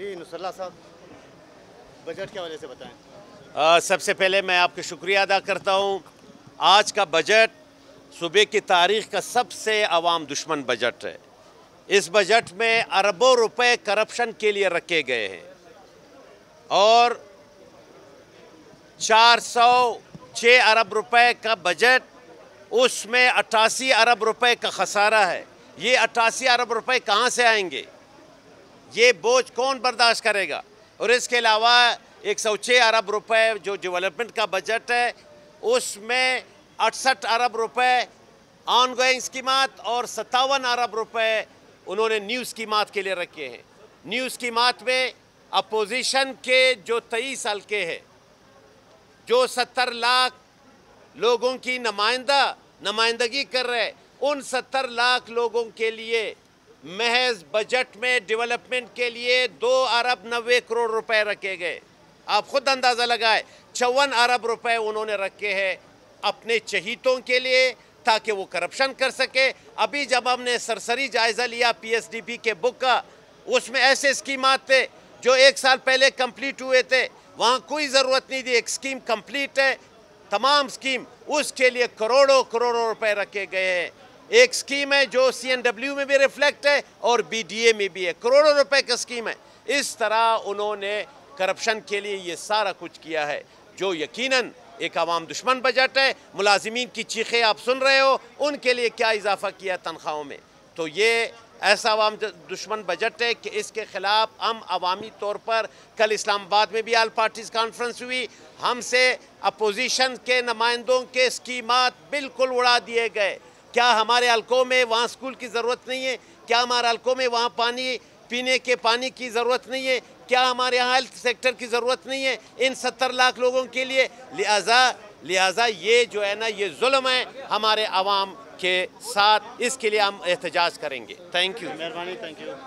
जी नुसल्ला साहब बजट के हवाले से बताएं आ, सबसे पहले मैं आपका शुक्रिया अदा करता हूँ आज का बजट सूबे की तारीख का सबसे आवाम दुश्मन बजट है इस बजट में अरबों रुपए करप्शन के लिए रखे गए हैं और 406 अरब रुपए का बजट उसमें अट्ठासी अरब रुपए का खसारा है ये अट्ठासी अरब रुपए कहाँ से आएंगे ये बोझ कौन बर्दाश्त करेगा और इसके अलावा एक सौ छः अरब रुपए जो डेवलपमेंट का बजट है उसमें अड़सठ अरब रुपए ऑन गोइंग स्कीमत और सत्तावन अरब रुपए उन्होंने न्यू स्कीमत के लिए रखे हैं न्यू स्कीमत में अपोजिशन के जो तेईस हल्के हैं जो सत्तर लाख लोगों की नुमाइंदा नुमाइंदगी कर रहे उन सत्तर लाख लोगों के लिए महज बजट में डेवलपमेंट के लिए दो अरब नबे करोड़ रुपए रखे गए आप खुद अंदाज़ा लगाए चौवन अरब रुपए उन्होंने रखे हैं अपने चहीतों के लिए ताकि वो करप्शन कर सके अभी जब हमने सरसरी जायज़ा लिया पीएसडीपी के बुक का उसमें ऐसे स्कीम थे जो एक साल पहले कंप्लीट हुए थे वहाँ कोई ज़रूरत नहीं थी एक स्कीम कंप्लीट है तमाम स्कीम उसके लिए करोड़ों करोड़ों रुपए रखे गए हैं एक स्कीम है जो सीएनडब्ल्यू में भी रिफ्लेक्ट है और बीडीए में भी है करोड़ों रुपए का स्कीम है इस तरह उन्होंने करप्शन के लिए ये सारा कुछ किया है जो यकीनन एक आवाम दुश्मन बजट है मुलाजमीन की चीखें आप सुन रहे हो उनके लिए क्या इजाफा किया तनख्वाहों में तो ये ऐसा आवाम दुश्मन बजट है कि इसके ख़िलाफ़ हम अवामी तौर पर कल इस्लामाबाद में भी आल पार्टीज़ कॉन्फ्रेंस हुई हमसे अपोजिशन के नुमाइंदों के स्कीमात बिल्कुल उड़ा दिए गए क्या हमारे हल्कों में वहाँ स्कूल की ज़रूरत नहीं है क्या हमारे हल्कों में वहाँ पानी पीने के पानी की ज़रूरत नहीं है क्या हमारे यहाँ हेल्थ सेक्टर की ज़रूरत नहीं है इन सत्तर लाख लोगों के लिए लिहाजा लिहाजा ये जो है ना ये जुल्म है हमारे आवाम के साथ इसके लिए हम एहतजाज करेंगे थैंक यू मेहरबानी थैंक यू